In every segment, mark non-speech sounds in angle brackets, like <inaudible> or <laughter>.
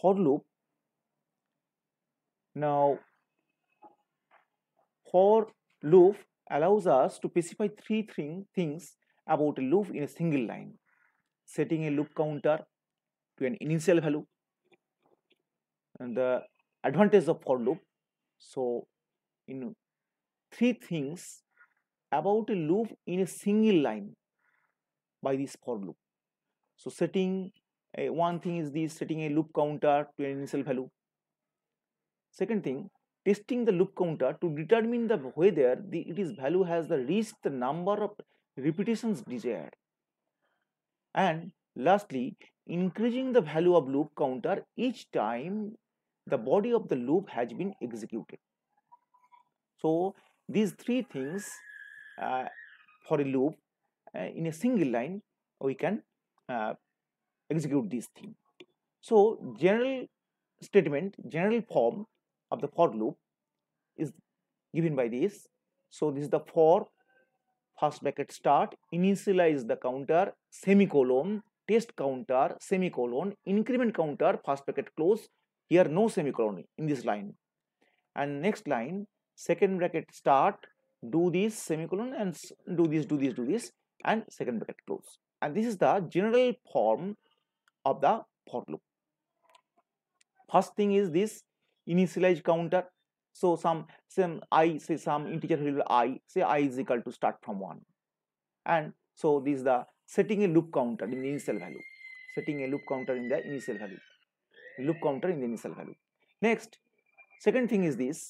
for loop now for loop allows us to specify three thing, things about a loop in a single line setting a loop counter to an initial value and the advantage of for loop so in three things about a loop in a single line by this for loop so setting uh, one thing is this setting a loop counter to an initial value. Second thing, testing the loop counter to determine the whether the it is value has the reached the number of repetitions desired. And lastly, increasing the value of loop counter each time the body of the loop has been executed. So these three things uh, for a loop uh, in a single line we can uh, execute this thing. So general statement, general form of the for loop is given by this. So this is the for first bracket start, initialize the counter, semicolon, test counter, semicolon, increment counter, first bracket close. Here no semicolon in this line. And next line, second bracket start, do this semicolon and do this, do this, do this and second bracket close. And this is the general form of the for loop. First thing is this initialize counter. So some some i say some integer variable i say i is equal to start from one, and so this is the setting a loop counter in the initial value. Setting a loop counter in the initial value. Loop counter in the initial value. Next, second thing is this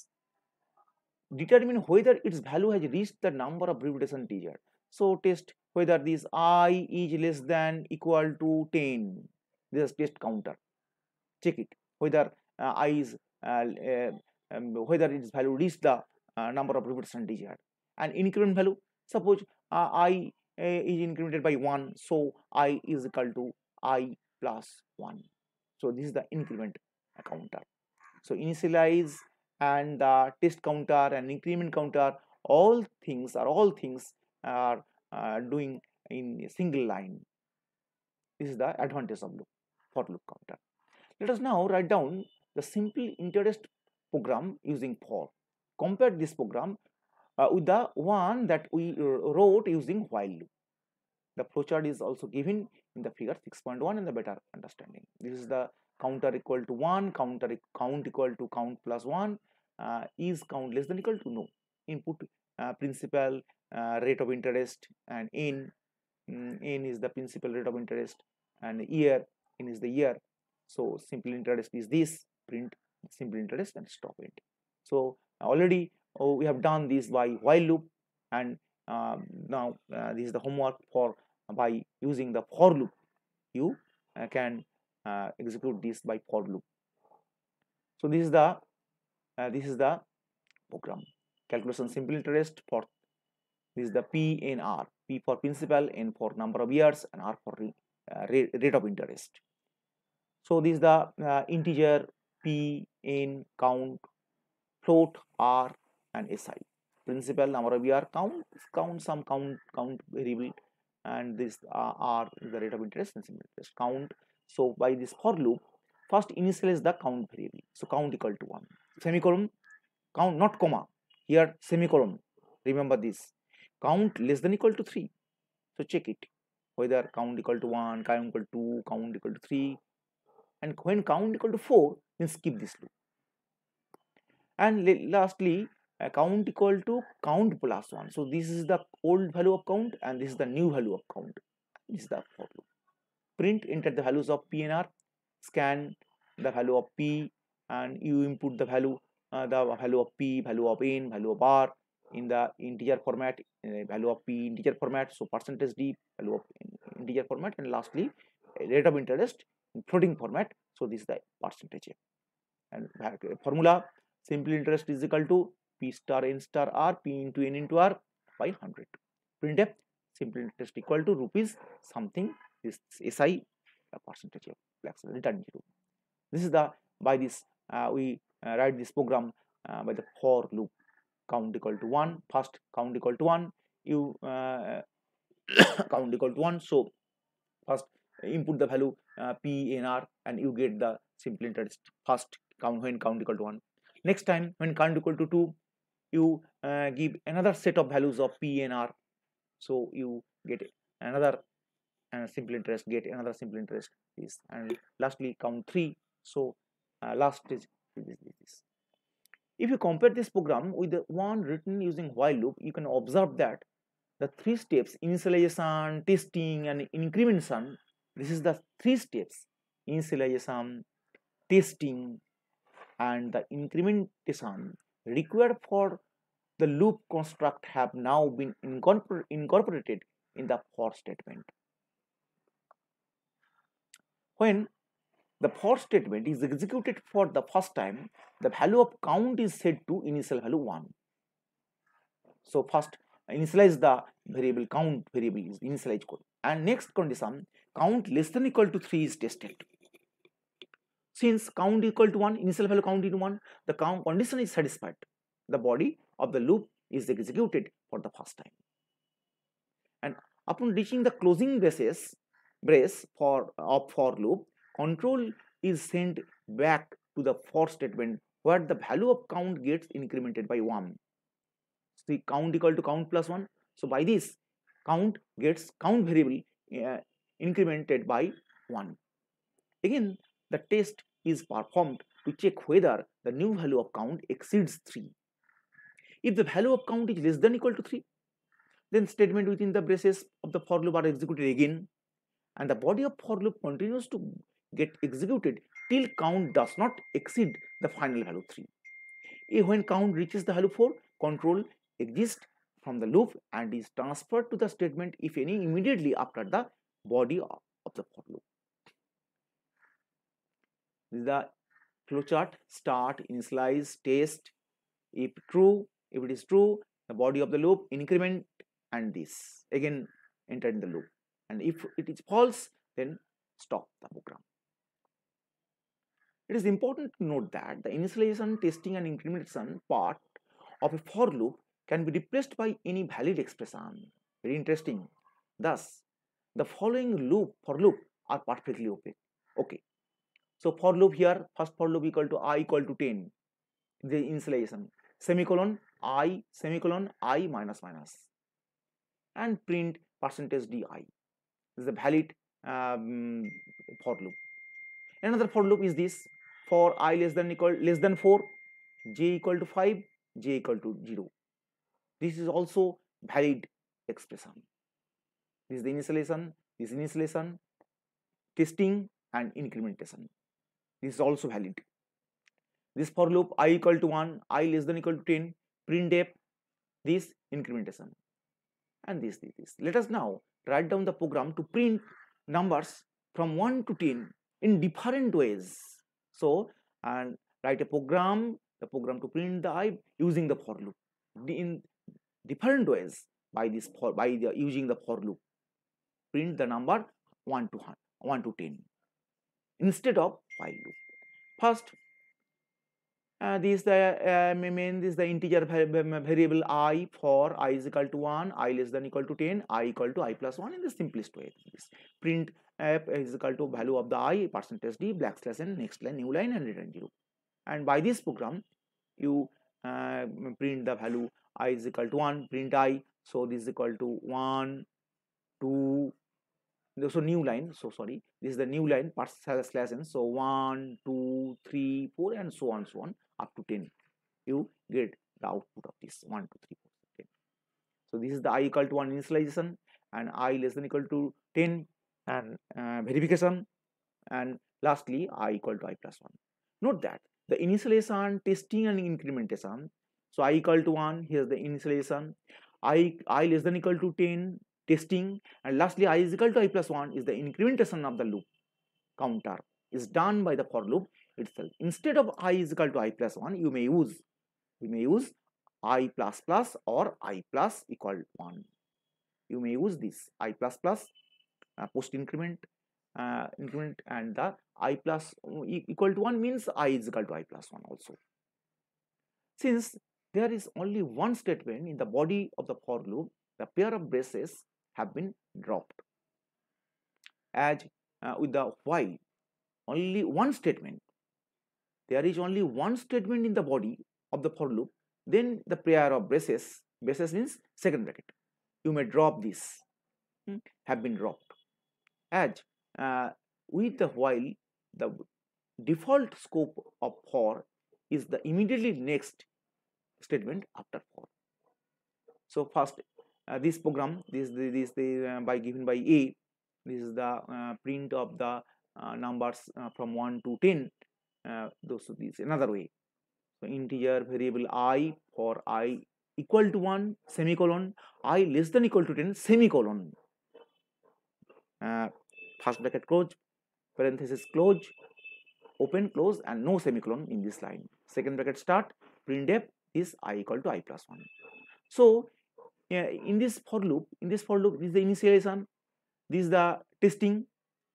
determine whether its value has reached the number of permutation integer. So test whether this i is less than equal to 10 this is test counter check it whether uh, i is uh, uh, um, whether its value is the uh, number of repetition desired and increment value suppose uh, i is incremented by 1 so i is equal to i plus 1 so this is the increment counter so initialize and the test counter and increment counter all things are all things are uh, doing in a single line this is the advantage of loop for loop counter. Let us now write down the simple interest program using for. Compare this program uh, with the one that we uh, wrote using while loop. The flowchart is also given in the figure 6.1 in the better understanding. This is the counter equal to 1, counter count equal to count plus 1, uh, is count less than equal to no. Input uh, principal uh, rate of interest and n, mm, n is the principal rate of interest and year n is the year so simple interest is this print simple interest and stop it so already oh, we have done this by while loop and uh, now uh, this is the homework for uh, by using the for loop you uh, can uh, execute this by for loop so this is the uh, this is the program calculation simple interest for this is the in R P for principal N for number of years and R for rate of interest so this is the uh, integer in count, float, r and si. Principal number of are count, count some count count variable and this uh, r is the rate of interest and simple interest count. So by this for loop first initialize the count variable. So count equal to 1 semicolon count not comma here semicolon remember this count less than equal to 3 so check it whether count equal to 1 count equal to 2 count equal to 3 and when count equal to 4 then skip this loop and lastly uh, count equal to count plus 1 so this is the old value of count and this is the new value of count this is the for loop print enter the values of p and r scan the value of p and you input the value uh, the value of p value of n value of r in the integer format uh, value of p integer format so percentage d value of integer format and lastly rate of interest floating format. So this is the percentage And uh, formula simple interest is equal to P star N star R P into N into R by 100. Print f simple interest equal to rupees something this SI percentage of Return zero. This is the by this uh, we uh, write this program uh, by the for loop count equal to 1 first count equal to 1 you uh, <coughs> count equal to 1 so first input the value uh, and you get the simple interest first count when count equal to 1. Next time when count equal to 2 you uh, give another set of values of P, N, R, so you get another uh, simple interest get another simple interest this and lastly count 3 so uh, last is this, this, this. If you compare this program with the one written using while loop you can observe that the three steps initialization testing and incrementation this is the three steps initialization, testing, and the incrementation required for the loop construct have now been incorporated in the for statement. When the for statement is executed for the first time, the value of count is set to initial value 1. So, first initialize the variable count variable is initialize code and next condition count less than equal to 3 is tested since count equal to 1 initial value count in 1 the count condition is satisfied the body of the loop is executed for the first time and upon reaching the closing braces brace for of for loop control is sent back to the for statement where the value of count gets incremented by 1 see count equal to count plus 1 so by this count gets count variable uh, incremented by 1. Again, the test is performed to check whether the new value of count exceeds 3. If the value of count is less than equal to 3, then statement within the braces of the for loop are executed again and the body of for loop continues to get executed till count does not exceed the final value 3. If when count reaches the value 4, control exists from the loop and is transferred to the statement if any immediately after the body of the for loop. This is the flowchart start, initialize, test, if true, if it is true, the body of the loop, increment and this again enter in the loop and if it is false then stop the program. It is important to note that the initialization, testing and incrementation part of a for loop can be replaced by any valid expression. Very interesting. Thus, the following loop for loop are perfectly opaque. Okay. So for loop here, first for loop equal to i equal to 10, the insulation semicolon i semicolon i minus minus and print percentage di this is a valid um, for loop. Another for loop is this for i less than equal less than 4, j equal to 5, j equal to 0. This is also valid expression. This is the initialization, this initialization, testing and incrementation. This is also valid. This for loop i equal to 1, i less than equal to 10, print depth, this incrementation and this, this, this. Let us now write down the program to print numbers from 1 to 10 in different ways. So, and write a program, the program to print the i using the for loop. In different ways by this for by the using the for loop print the number 1 to 1 to 10 instead of while loop first uh, this the uh, main this the integer variable i for i is equal to 1 i less than equal to 10 i equal to i plus 1 in the simplest way this print f is equal to value of the i percentage d black slash and next line new line and return 0 and by this program you uh, print the value i is equal to 1 print i so this is equal to 1 2 so new line so sorry this is the new line part slash n so 1 2 3 4 and so on so on up to 10 you get the output of this 1 2 3 4 10 so this is the i equal to 1 initialization and i less than equal to 10 and uh, verification and lastly i equal to i plus 1 note that the initialization testing and incrementation so i equal to 1 here's the initialization i i less than equal to 10 testing and lastly i is equal to i plus 1 is the incrementation of the loop counter is done by the for loop itself instead of i is equal to i plus 1 you may use you may use i plus plus or i plus equal 1 you may use this i plus plus uh, post increment uh, increment and the i plus equal to 1 means i is equal to i plus 1 also since there is only one statement in the body of the for loop, the pair of braces have been dropped. As uh, with the while, only one statement, there is only one statement in the body of the for loop, then the pair of braces, braces means second bracket, you may drop this, hmm. have been dropped. As uh, with the while, the default scope of for is the immediately next statement after for so first uh, this program this this, this uh, by given by a this is the uh, print of the uh, numbers uh, from 1 to 10 uh, those this another way so integer variable i for i equal to 1 semicolon i less than equal to 10 semicolon first bracket close parenthesis close open close and no semicolon in this line second bracket start printf is i equal to i plus 1. So, in this for loop, in this for loop, this is the initialization, this is the testing,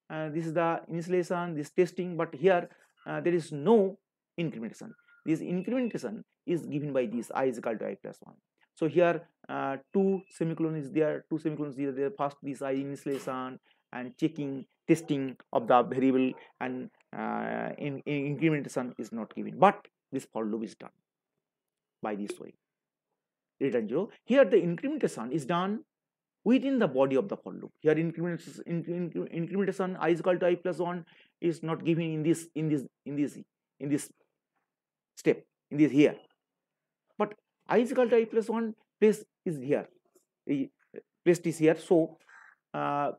uh, this is the initialization, this testing, but here uh, there is no incrementation. This incrementation is given by this i is equal to i plus 1. So here uh, two semicolon is there, two semicolons is there, first this i initialization and checking, testing of the variable and uh, in, in incrementation is not given, but this for loop is done by this way Return 0 here the incrementation is done within the body of the for loop here incrementation, incrementation i is equal to i plus 1 is not given in this in this in this in this step in this here but i is equal to i plus 1 place is here placed is here so uh,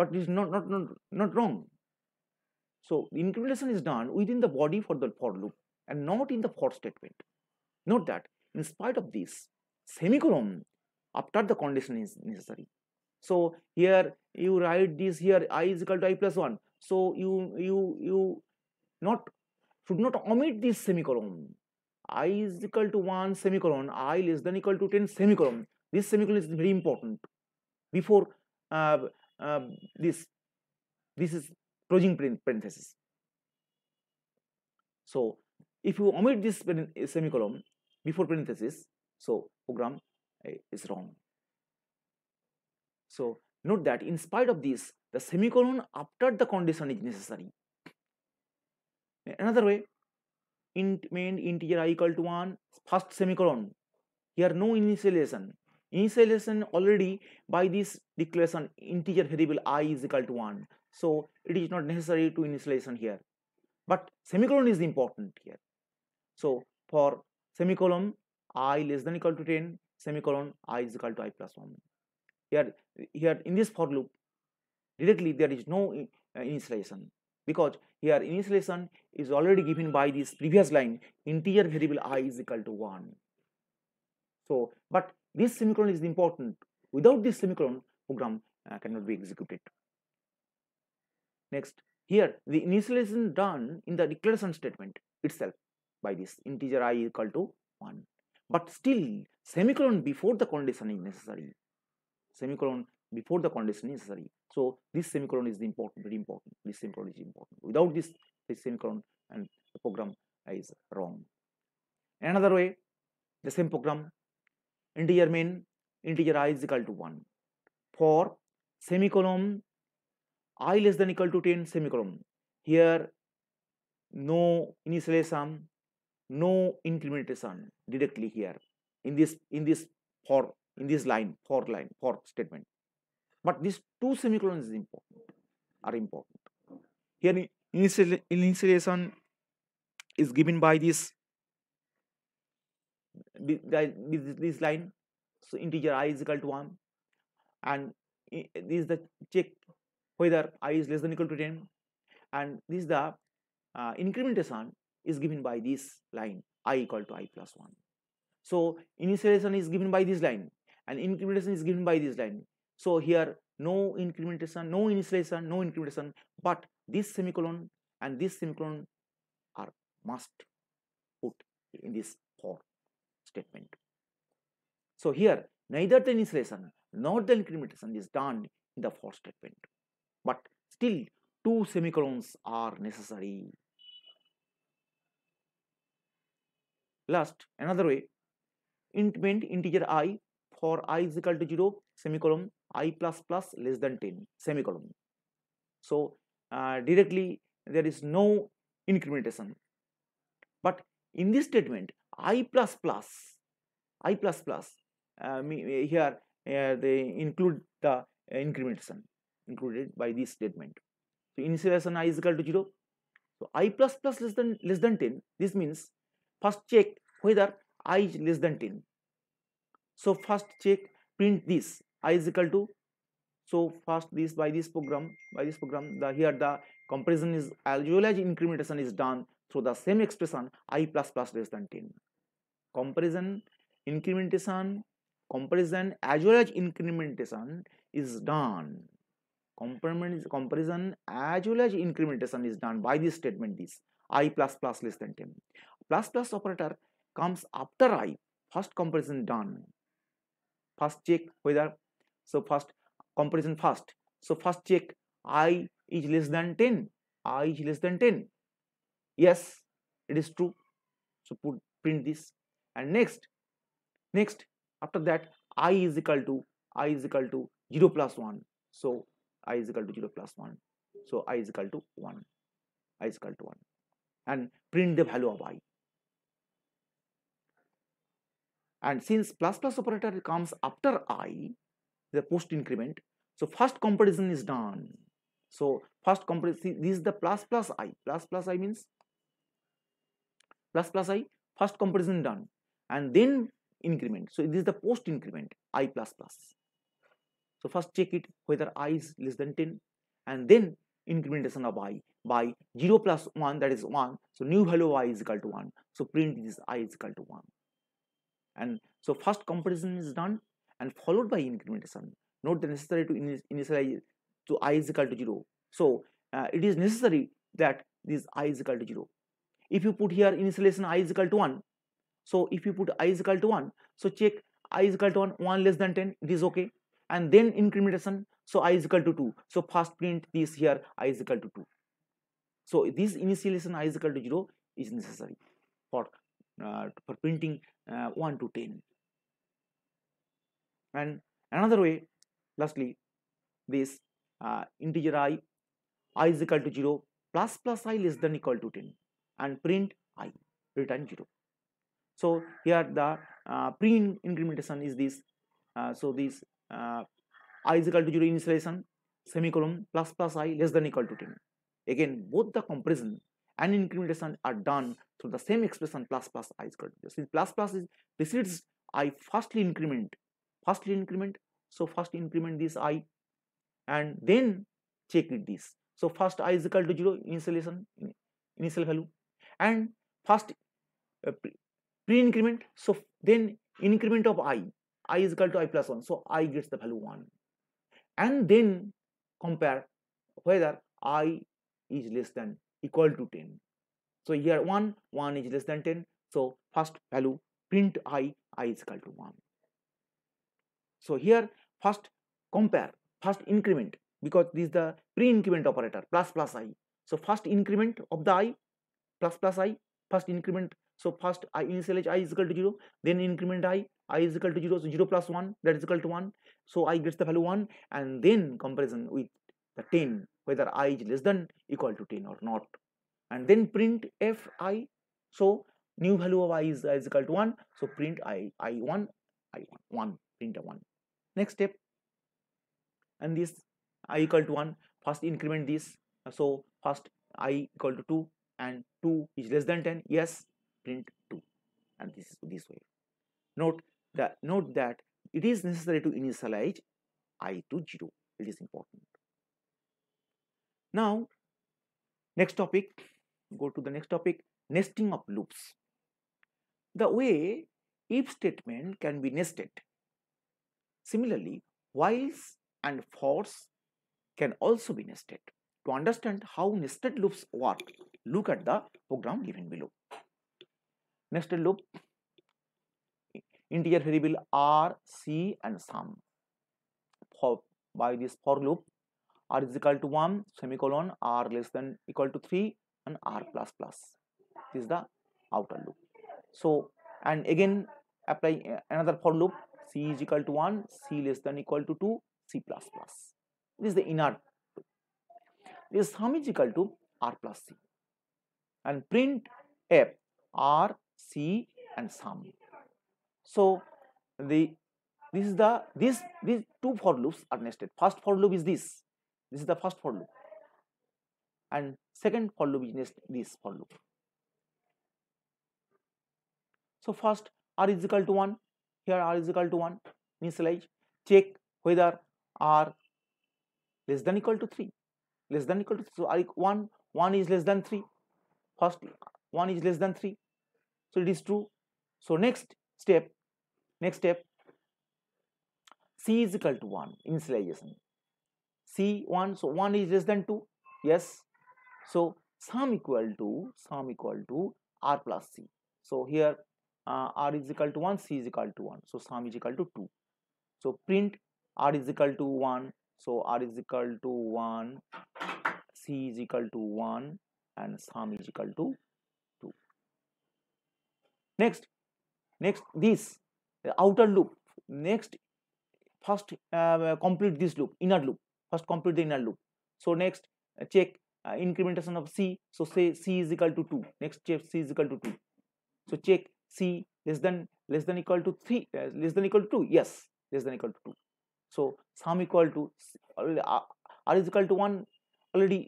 but it is not, not not not wrong so incrementation is done within the body for the for loop and not in the for statement Note that in spite of this, semicolon after the condition is necessary. So here you write this here i is equal to i plus 1. So you you you not should not omit this semicolon. i is equal to 1 semicolon i less than equal to 10 semicolon. This semicolon is very important before uh, uh, this this is closing parenthesis. So if you omit this semicolon before parenthesis so program eh, is wrong so note that in spite of this the semicolon after the condition is necessary another way int main integer i equal to 1 first semicolon here no initialization initialization already by this declaration integer variable i is equal to 1 so it is not necessary to initialization here but semicolon is important here so for semicolon i less than equal to 10 semicolon i is equal to i plus 1 here here in this for loop directly there is no eh, initialization because here initialization is already given by this previous line integer variable i is equal to 1 so but this semicolon is important without this semicolon program uh, cannot be executed next here the initialization done in the declaration statement itself by this integer i equal to 1 but still semicolon before the condition is necessary semicolon before the condition is necessary so this semicolon is important very important this semicolon is important without this, this semicolon and the program is wrong another way the same program integer main integer i is equal to 1 for semicolon i less than equal to 10 semicolon here no initialization no incrementation directly here in this in this for in this line for line for statement but these two semicolons is important are important here initialization is given by this this, this line so integer i is equal to 1 and this is the check whether i is less than equal to 10 and this is the uh, incrementation is given by this line i equal to i plus 1. So initialization is given by this line and incrementation is given by this line. So here no incrementation, no initialization, no incrementation, but this semicolon and this semicolon are must put in this for statement. So here neither the initialization nor the incrementation is done in the for statement, but still two semicolons are necessary Last, another way, int integer i for i is equal to 0 semicolon i plus plus less than 10 semicolon. So uh, directly there is no incrementation. But in this statement i plus plus i plus plus uh, uh here uh, they include the uh, incrementation included by this statement. So initialization i is equal to 0. So i plus plus less than less than 10 this means first check whether i is less than 10 so first check print this i is equal to so first this by this program by this program the here the comparison is as well as incrementation is done through the same expression i plus plus less than 10 comparison incrementation comparison as well as incrementation is done comparison as well as incrementation is done by this statement this i plus plus less than 10 plus plus operator comes after i first comparison done first check whether so first comparison first so first check i is less than 10 i is less than 10 yes it is true so put print this and next next after that i is equal to i is equal to 0 plus 1 so i is equal to 0 plus 1 so i is equal to 1 i is equal to 1 and print the value of i. And since plus plus operator comes after i, the post increment, so first comparison is done. So first comparison, this is the plus plus i, plus plus i means plus plus i, first comparison done and then increment. So this is the post increment i plus plus. So first check it whether i is less than 10 and then incrementation of i by 0 plus 1 that is 1 so new value y is equal to 1 so print this i is equal to 1 and so first comparison is done and followed by incrementation not necessary to initialize to i is equal to 0 so uh, it is necessary that this i is equal to 0 if you put here initialization i is equal to 1 so if you put i is equal to 1 so check i is equal to 1 1 less than 10 it is okay and then incrementation so i is equal to 2 so first print this here i is equal to 2 so this initialization i is equal to 0 is necessary for, uh, for printing uh, 1 to 10. And another way, lastly, this uh, integer i, i is equal to 0 plus plus i less than equal to 10 and print i return 0. So here the uh, pre-incrementation is this. Uh, so this uh, i is equal to 0 initialization semicolon plus plus i less than equal to 10. Again, both the compression and incrementation are done through the same expression plus plus i zero. Since plus plus is precedes i firstly increment, firstly increment, so first increment this i and then check it this. So first i is equal to 0 initialization initial value and first uh, pre-increment so then increment of i i is equal to i plus 1 so i gets the value 1 and then compare whether i is less than equal to 10 so here 1 1 is less than 10 so first value print i i is equal to 1 so here first compare first increment because this is the pre-increment operator plus plus i so first increment of the i plus plus i first increment so first i initialize i is equal to 0 then increment i i is equal to 0 so 0 plus 1 that is equal to 1 so i gets the value 1 and then comparison with the 10 whether i is less than equal to 10 or not and then print f i so new value of i is, is equal to 1 so print i i1 i1 1 print a1 next step and this i equal to 1 first increment this so first i equal to 2 and 2 is less than 10 yes print 2 and this is this way note that note that it is necessary to initialize i to 0 it is important now, next topic, go to the next topic, nesting of loops. The way if statement can be nested. Similarly, whiles and fors can also be nested. To understand how nested loops work, look at the program given below. Nested loop, integer variable r, c and sum. For, by this for loop, r is equal to 1 semicolon r less than equal to 3 and r plus plus this is the outer loop so and again apply uh, another for loop c is equal to 1 c less than equal to 2 c plus plus this is the inner loop this sum is equal to r plus c and print f r c and sum so the this is the this these two for loops are nested first for loop is this this is the first for loop. And second for loop is this for loop. So first r is equal to 1. Here r is equal to 1. Initialize. Check whether r less than equal to 3. Less than equal to 3. So r 1, 1 is less than 3. First 1 is less than 3. So it is true. So next step, next step, c is equal to 1 initialization C1. So 1 is less than 2. Yes. So sum equal to sum equal to R plus C. So here uh, R is equal to 1, C is equal to 1. So sum is equal to 2. So print R is equal to 1. So R is equal to 1, C is equal to 1 and sum is equal to 2. Next, next this outer loop. Next, first uh, complete this loop, inner loop first compute the inner loop so next check uh, incrementation of c so say c is equal to 2 next check c is equal to 2 so check c less than less than equal to 3 uh, less than equal to 2 yes less than equal to 2 so sum equal to uh, r is equal to 1 already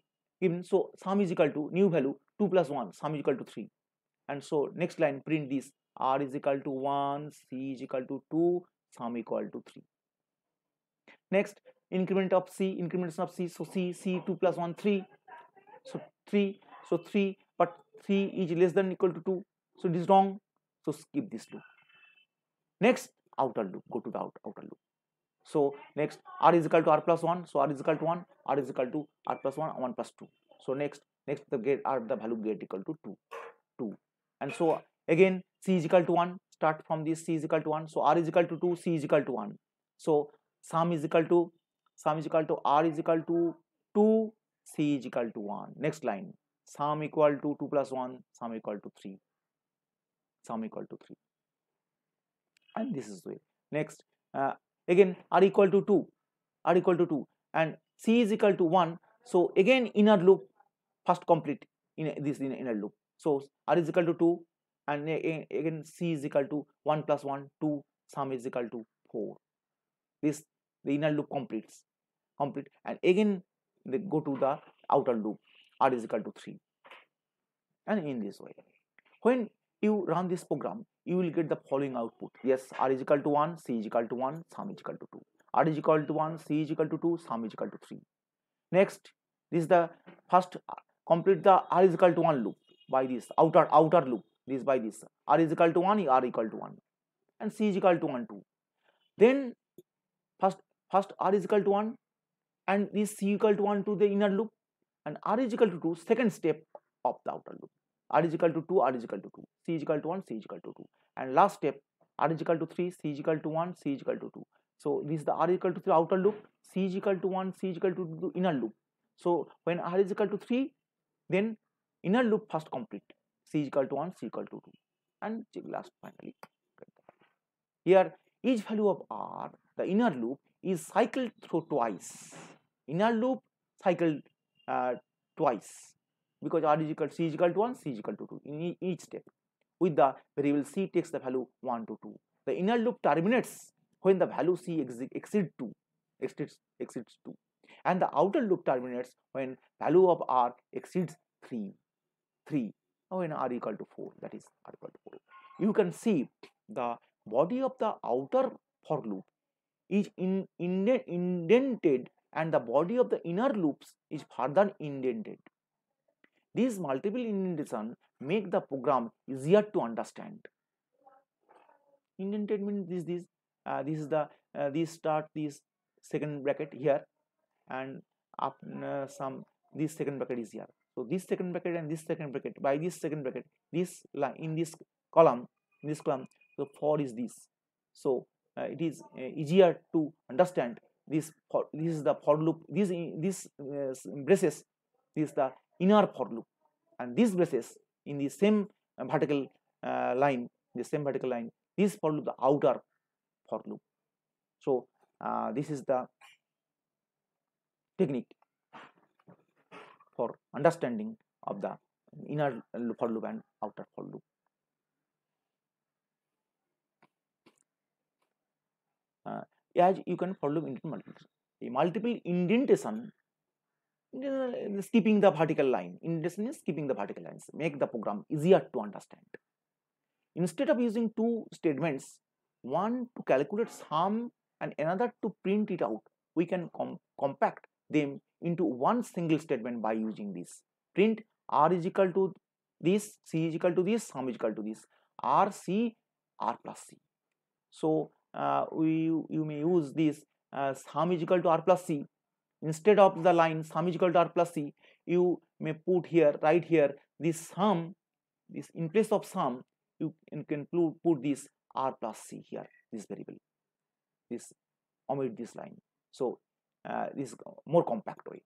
given so sum is equal to new value 2 plus 1 sum is equal to 3 and so next line print this r is equal to 1 c is equal to 2 sum equal to 3 next increment of c incrementation of c so c c 2 plus 1 3 so 3 so 3 but 3 is less than equal to 2 so it is wrong so skip this loop next outer loop go to the out, outer loop so next r is equal to r plus 1 so r is equal to 1 r is equal to r plus 1 1 plus 2 so next next the gate, r the value get equal to 2 2 and so again c is equal to 1 start from this c is equal to 1 so r is equal to 2 c is equal to 1 so sum is equal to sum is equal to r is equal to 2 c is equal to 1 next line sum equal to 2 plus 1 sum equal to 3 sum equal to 3 and this is the way next uh, again r equal to 2 r equal to 2 and c is equal to 1 so again inner loop first complete in this in inner loop so r is equal to 2 and again c is equal to 1 plus 1 2 sum is equal to 4 this the inner loop completes complete and again they go to the outer loop r is equal to 3 and in this way when you run this program you will get the following output yes r is equal to 1 c is equal to 1 sum is equal to 2 r is equal to 1 c is equal to 2 sum is equal to 3 next this is the first complete the r is equal to 1 loop by this outer outer loop this by this r is equal to 1 r equal to 1 and c is equal to 1 2 then first first r is equal to 1 and this c equal to 1 to the inner loop and r is equal to 2 second step of the outer loop r is equal to 2 r is equal to 2 c is equal to 1 c is equal to 2 and last step r is equal to 3 c is equal to 1 c is equal to 2 so this is the r is equal to 3 outer loop c is equal to 1 c is equal to 2 inner loop so when r is equal to 3 then inner loop first complete c is equal to 1 c equal to 2 and last finally here each value of r the inner loop is cycled through twice inner loop cycle uh, twice because r is equal to c is equal to 1 c is equal to 2 in each step with the variable c takes the value 1 to 2 the inner loop terminates when the value c exceeds 2 exceeds exceeds 2 and the outer loop terminates when value of r exceeds 3 3 when r equal to 4 that is r equal to 4 you can see the body of the outer for loop is in, in, indented and the body of the inner loops is further indented. These multiple indentation make the program easier to understand. Indented means this, this, uh, this is the, uh, this start, this second bracket here and up uh, some, this second bracket is here. So this second bracket and this second bracket, by this second bracket, this line in this column, in this column, the so 4 is this. So uh, it is uh, easier to understand this for this is the for loop this this uh, braces this is the inner for loop and these braces in the same uh, vertical uh, line the same vertical line this for loop the outer for loop so uh, this is the technique for understanding of the inner for loop and outer for loop uh, as you can follow indentation multiple. The multiple indentation, uh, skipping the vertical line. Indentation is skipping the vertical lines. Make the program easier to understand. Instead of using two statements, one to calculate sum and another to print it out, we can com compact them into one single statement by using this. Print r is equal to this, c is equal to this, sum is equal to this, r, c, r plus c. So, uh, we you may use this sum is equal to r plus c instead of the line sum is equal to r plus c you may put here right here this sum this in place of sum you can put this r plus c here this variable this omit this line so uh, this more compact way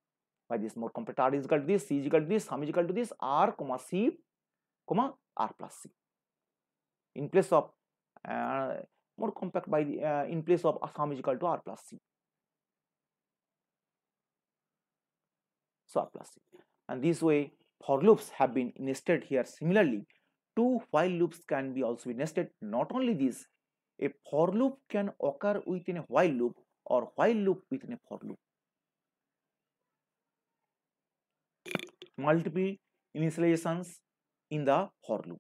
by this more compact r is equal to this c is equal to this sum is equal to this r comma c comma r plus c in place of uh, more compact by the, uh, in place of Assam is equal to R plus C. So R plus C. And this way for loops have been nested here. Similarly, two while loops can be also be nested. Not only this, a for loop can occur within a while loop or while loop within a for loop. Multiple initializations in the for loop.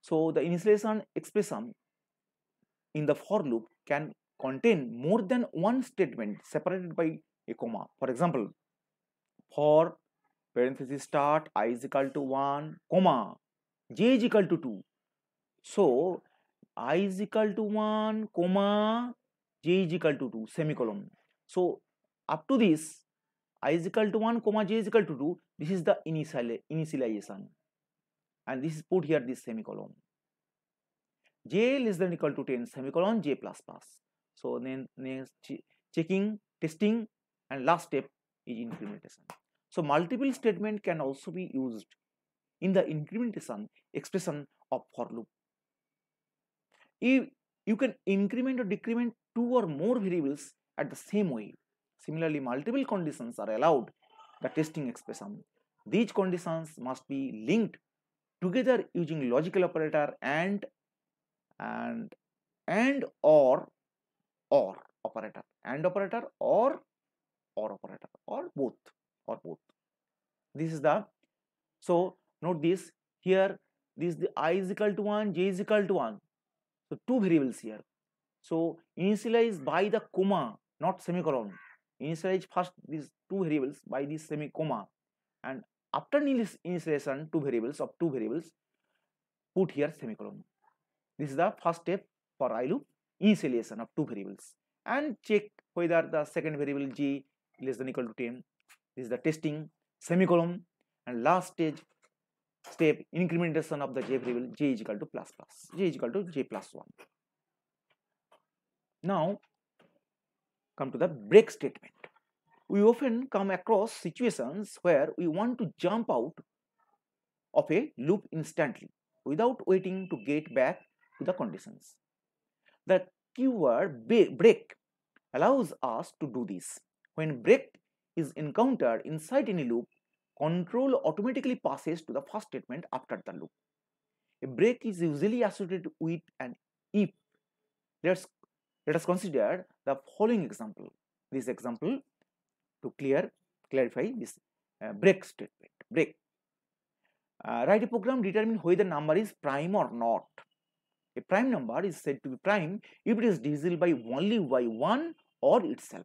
So the initialization expression in the for loop can contain more than one statement separated by a comma. For example, for parenthesis start i is equal to 1 comma j is equal to 2. So, i is equal to 1 comma j is equal to 2 semicolon. So, up to this i is equal to 1 comma j is equal to 2 this is the initial initialization and this is put here this semicolon j less than equal to 10 semicolon j plus plus so then next checking testing and last step is incrementation so multiple statement can also be used in the incrementation expression of for loop if you can increment or decrement two or more variables at the same way similarly multiple conditions are allowed the testing expression these conditions must be linked together using logical operator and and and or or operator and operator or or operator or both or both this is the so note this here this the i is equal to 1 j is equal to 1 so two variables here so initialized by the comma not semicolon initialize first these two variables by this semicolon and after initialization two variables of two variables put here semicolon this is the first step for I loop initialization of two variables and check whether the second variable g less than equal to 10. This is the testing semicolon and last stage step incrementation of the j variable j is equal to plus plus j is equal to j plus 1. Now come to the break statement. We often come across situations where we want to jump out of a loop instantly without waiting to get back the conditions. The keyword break allows us to do this. When break is encountered inside any loop, control automatically passes to the first statement after the loop. A break is usually associated with an if. Let's, let us consider the following example. This example to clear clarify this uh, break statement. Break. Uh, write a program determine whether number is prime or not. A prime number is said to be prime if it is divisible by only by 1 or itself.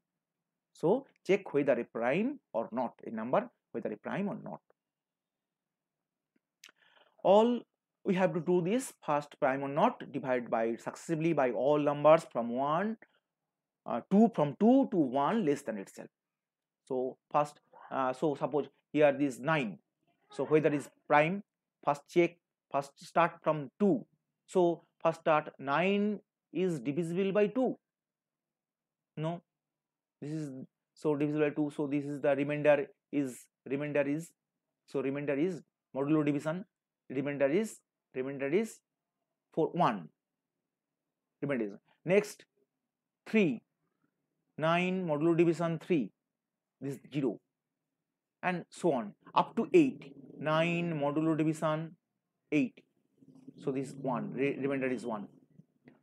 So check whether a prime or not, a number whether a prime or not. All we have to do this first prime or not divided by successively by all numbers from 1, uh, 2 from 2 to 1 less than itself. So first, uh, so suppose here this 9. So whether is prime, first check, first start from 2. So First start 9 is divisible by 2. No, this is so divisible by 2. So this is the remainder is remainder is so remainder is modulo division. Remainder is remainder is for 1. Remainder is next 3 9 modulo division 3 this is 0 and so on up to 8 9 modulo division 8 so this 1, re remainder is 1.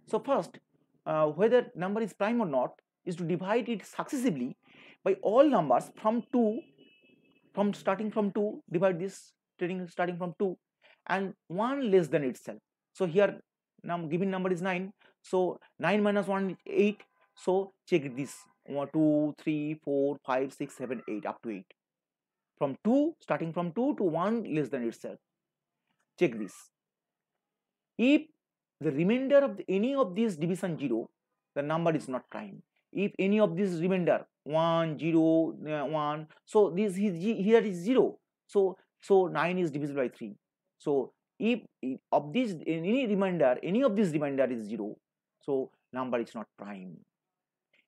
So first, uh, whether number is prime or not is to divide it successively by all numbers from 2, from starting from 2, divide this starting, starting from 2 and 1 less than itself. So here num given number is 9. So 9 minus 1 is 8. So check this one, two, three, four, five, six, seven, eight, up to 8. From 2, starting from 2 to 1 less than itself. Check this. If the remainder of the, any of these division 0, the number is not prime. If any of these remainder 1, 0, uh, 1, so this here is 0. So, so 9 is divisible by 3. So, if of this any remainder, any of these remainder is 0, so number is not prime.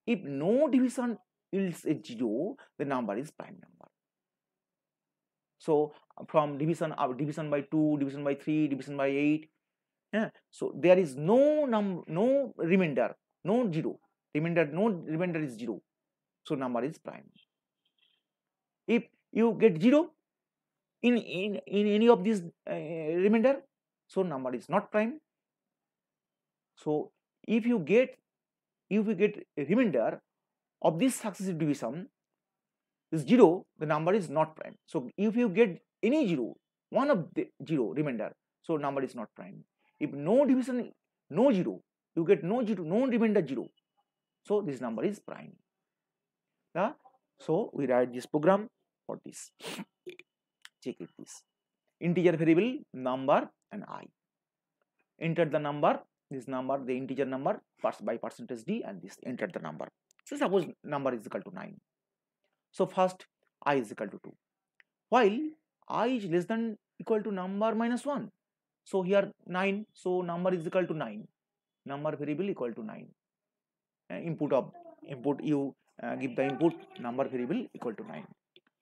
If no division yields a 0, the number is prime number. So, from division up, division by 2, division by 3, division by 8, yeah. So there is no num no remainder, no zero. Remainder, no remainder is zero. So number is prime. If you get zero in in, in any of these uh, remainder, so number is not prime. So if you get if you get a remainder of this successive division is 0, the number is not prime. So if you get any zero, one of the 0 remainder, so number is not prime. If no division, no zero, you get no zero, no remainder zero. So this number is prime. Yeah? So we write this program for this. <sniffs> Check it this. Integer variable number and i. Enter the number, this number, the integer number parts by percentage d and this enter the number. So suppose number is equal to 9. So first i is equal to 2. While i is less than equal to number minus 1 so here 9, so number is equal to 9. Number variable equal to 9. Uh, input of input you uh, give the input number variable equal to 9.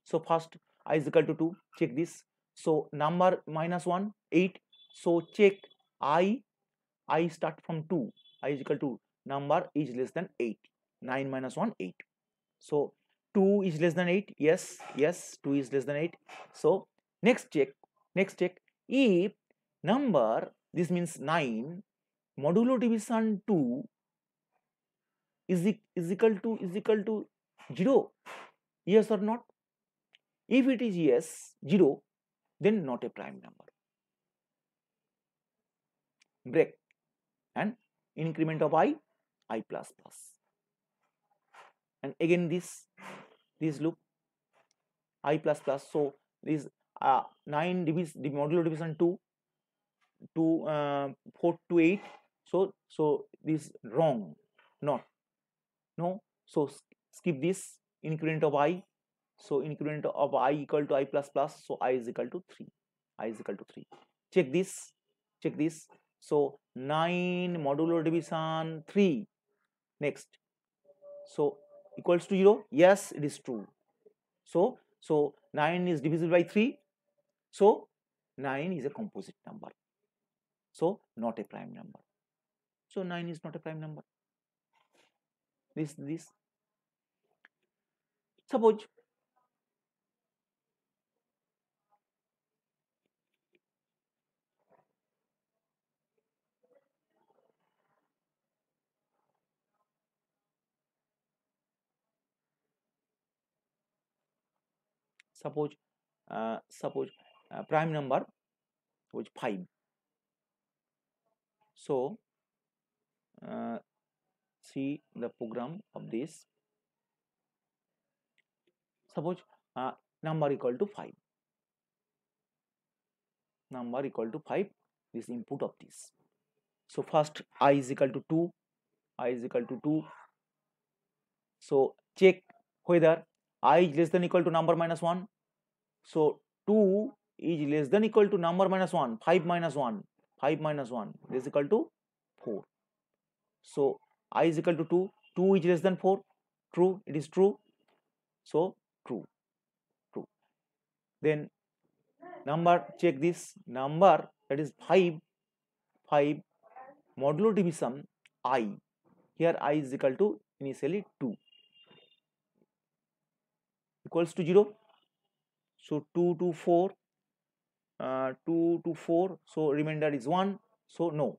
So first i is equal to 2, check this. So number minus 1, 8. So check i, i start from 2, i is equal to number is less than 8. 9 minus 1, 8. So 2 is less than 8 yes yes 2 is less than 8 so next check next check if number this means 9 modulo division 2 is, equal to is equal to 0 yes or not if it is yes 0 then not a prime number break and increment of i i plus plus and again this this loop i plus plus so this uh, 9 divis, modulo division 2 to uh, 4 to 8 so so this wrong not no so skip this increment of i so increment of i equal to i plus plus so i is equal to 3 i is equal to 3 check this check this so 9 modulo division 3 next so equals to 0 yes it is true so so 9 is divisible by 3 so 9 is a composite number so not a prime number. So 9 is not a prime number. This, this. Suppose suppose uh, suppose uh, prime number which 5 so uh, see the program of this suppose uh, number equal to 5 number equal to 5 this input of this so first i is equal to 2 i is equal to 2 so check whether i is less than equal to number minus 1 so 2 is less than equal to number minus 1 5 minus 1 5 minus 1 is equal to 4 so i is equal to 2 2 is less than 4 true it is true so true true then number check this number that is 5 5 modulo division i here i is equal to initially 2 equals to 0 so 2 to 4 uh, 2 to 4 so remainder is 1 so no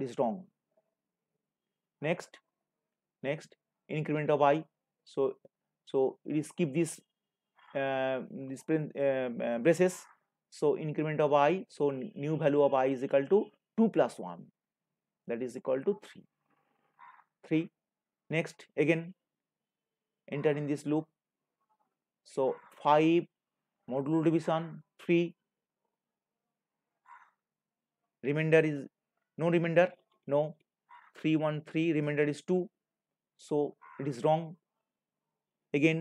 it is wrong next next increment of i so so we skip this uh, this uh, uh, braces so increment of i so new value of i is equal to 2 plus 1 that is equal to 3 3 next again enter in this loop so 5 modulo division 3 remainder is no remainder no 313 remainder is 2 so it is wrong again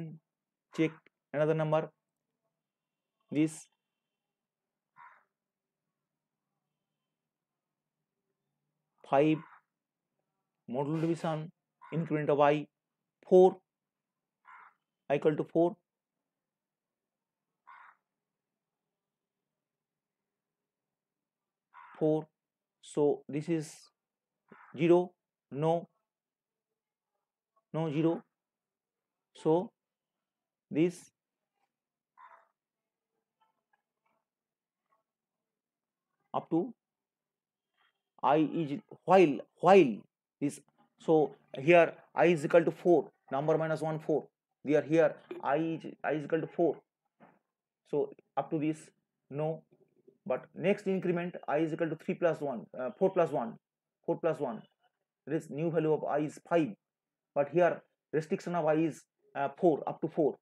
check another number this five modular division increment of i 4 i equal to 4 4 so this is 0 no no 0 so this up to i is while while this so here i is equal to 4 number minus 1 4 they are here i is i is equal to 4 so up to this no but next increment i is equal to 3 plus 1 uh, 4 plus 1 4 plus 1 this new value of i is 5 but here restriction of i is uh, 4 up to 4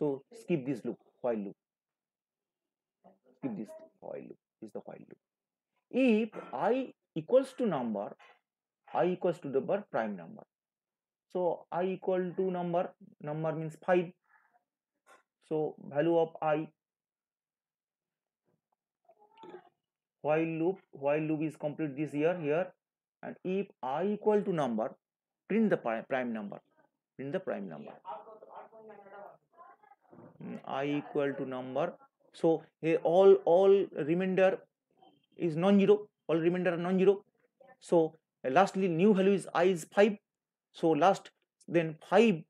so skip this loop while loop skip this while loop this is the while loop if i equals to number i equals to number prime number so i equal to number number means 5 so value of i while loop while loop is complete this year here and if i equal to number print the prime, prime number print the prime number hmm, i equal to number so all all remainder is non-zero all remainder are non-zero so lastly new value is i is 5 so last then 5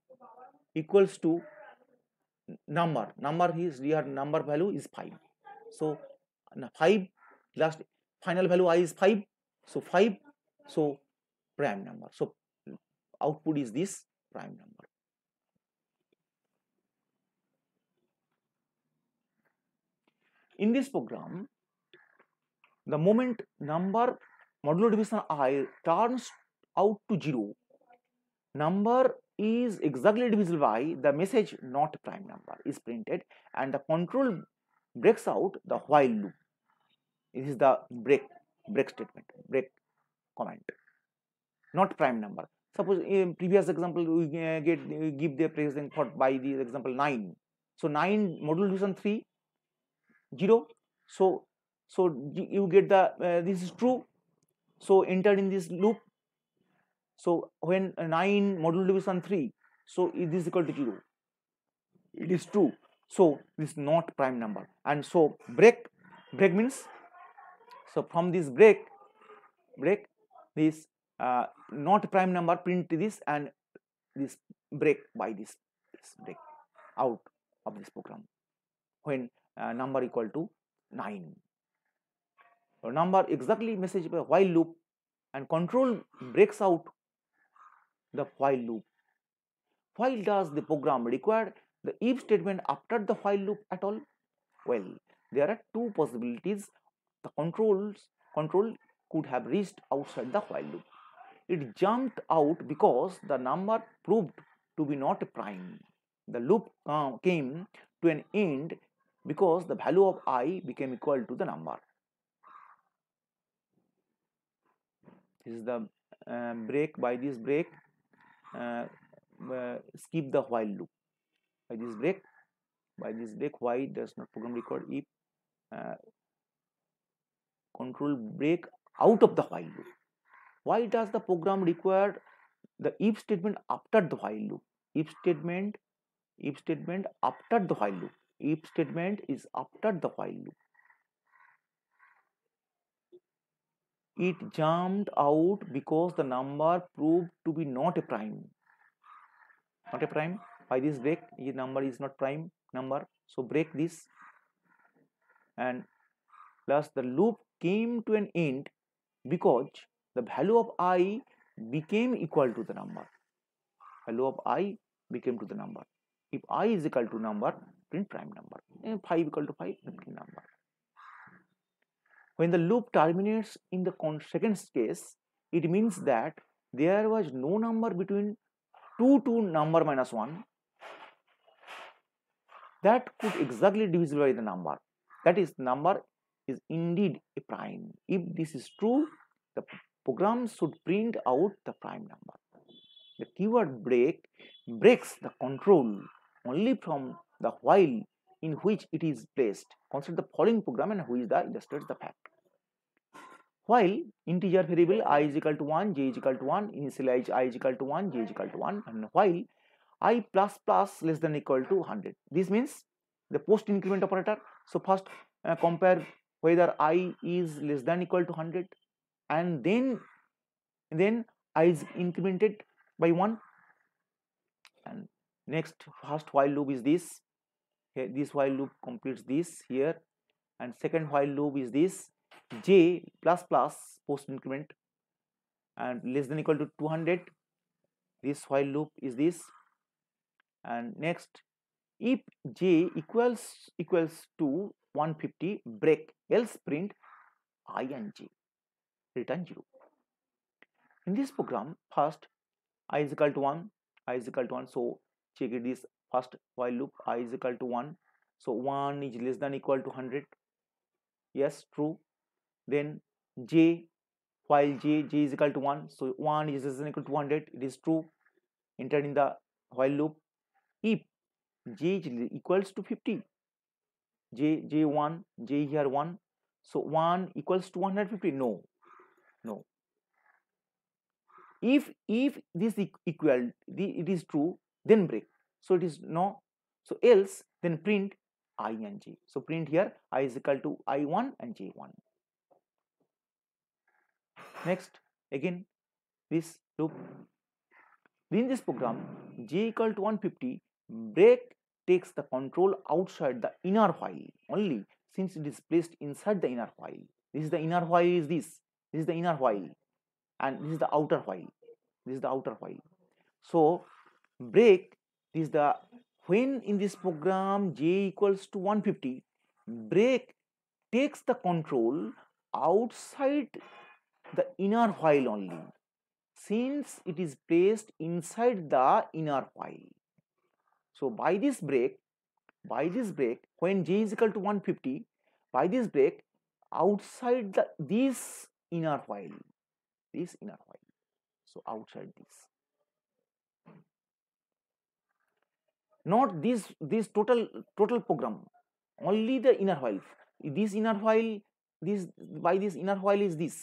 equals to number number is here number value is 5 so 5 last final value i is 5 so 5 so prime number so output is this prime number in this program the moment number modulo division i turns out to 0 number is exactly divisible by the message not prime number is printed and the control breaks out the while loop this is the break break statement, break comment, not prime number. Suppose in previous example we uh, get we uh, give the precedent for by the example 9. So 9 module division 3 0. So so you get the uh, this is true. So entered in this loop. So when 9 module division 3 so it is equal to 0 it is true so this is not prime number and so break break means so, from this break break this uh, not prime number print this and this break by this, this break out of this program when uh, number equal to 9. So, number exactly message by while loop and control breaks out the while loop. While does the program require the if statement after the while loop at all? Well, there are two possibilities the controls control could have reached outside the while loop. It jumped out because the number proved to be not a prime. The loop uh, came to an end because the value of i became equal to the number. This is the uh, break by this break uh, uh skip the while loop by this break by this break why does not program record if uh, control break out of the while loop. Why does the program require the if statement after the while loop? If statement, if statement after the while loop. If statement is after the while loop. It jumped out because the number proved to be not a prime. Not a prime. By this break, the number is not prime number. So break this and plus the loop came to an end because the value of i became equal to the number value of i became to the number if i is equal to number print prime number and 5 equal to 5 print number when the loop terminates in the second case it means that there was no number between 2 to number minus 1 that could exactly divisible by the number that is number is indeed a prime. If this is true, the program should print out the prime number. The keyword break breaks the control only from the while in which it is placed. Consider the following program and which the illustrates the fact. While integer variable i is equal to 1, j is equal to 1, initialize i is equal to 1, j is equal to 1 and while i plus plus less than equal to 100. This means the post increment operator. So first uh, compare whether i is less than equal to 100 and then then i is incremented by 1 and next first while loop is this okay, this while loop completes this here and second while loop is this j plus plus post increment and less than equal to 200 this while loop is this and next if j equals equals to 150 break else print ing return 0 in this program first i is equal to 1 i is equal to 1 so check it this first while loop i is equal to 1 so 1 is less than equal to 100 yes true then j while j j is equal to 1 so 1 is less than equal to 100 it is true entered in the while loop if j is equals to 50 j j1 j here 1 so 1 equals to 150 no no if if this equal the, it is true then break so it is no so else then print i and j so print here i is equal to i1 and j1 next again this loop in this program j equal to 150 break takes the control outside the inner while only since it is placed inside the inner while. This is the inner while is this. This is the inner while and this is the outer while. This is the outer while. So break this is the when in this program j equals to 150 break takes the control outside the inner while only since it is placed inside the inner while so by this break, by this break, when j is equal to 150, by this break, outside the this inner while, this inner while. So outside this. Not this this total total program, only the inner while. This inner while, this by this inner while is this,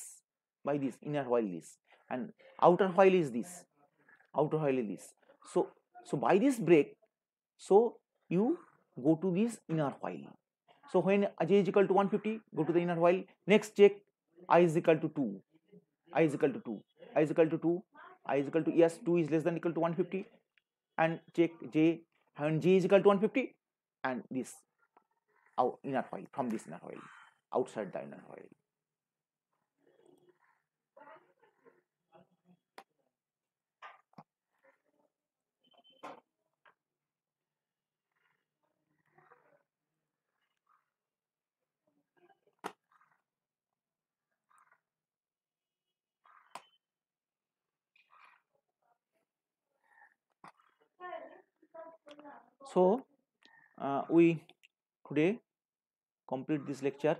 by this inner while this, and outer while is this, outer while is this. So so by this break so you go to this inner while. So when j is equal to 150, go to the inner while. Next check i is equal to 2. i is equal to 2. i is equal to 2. i is equal to yes, 2 is less than equal to 150. And check j and j is equal to 150 and this out inner while from this inner while outside the inner while. so uh, we today complete this lecture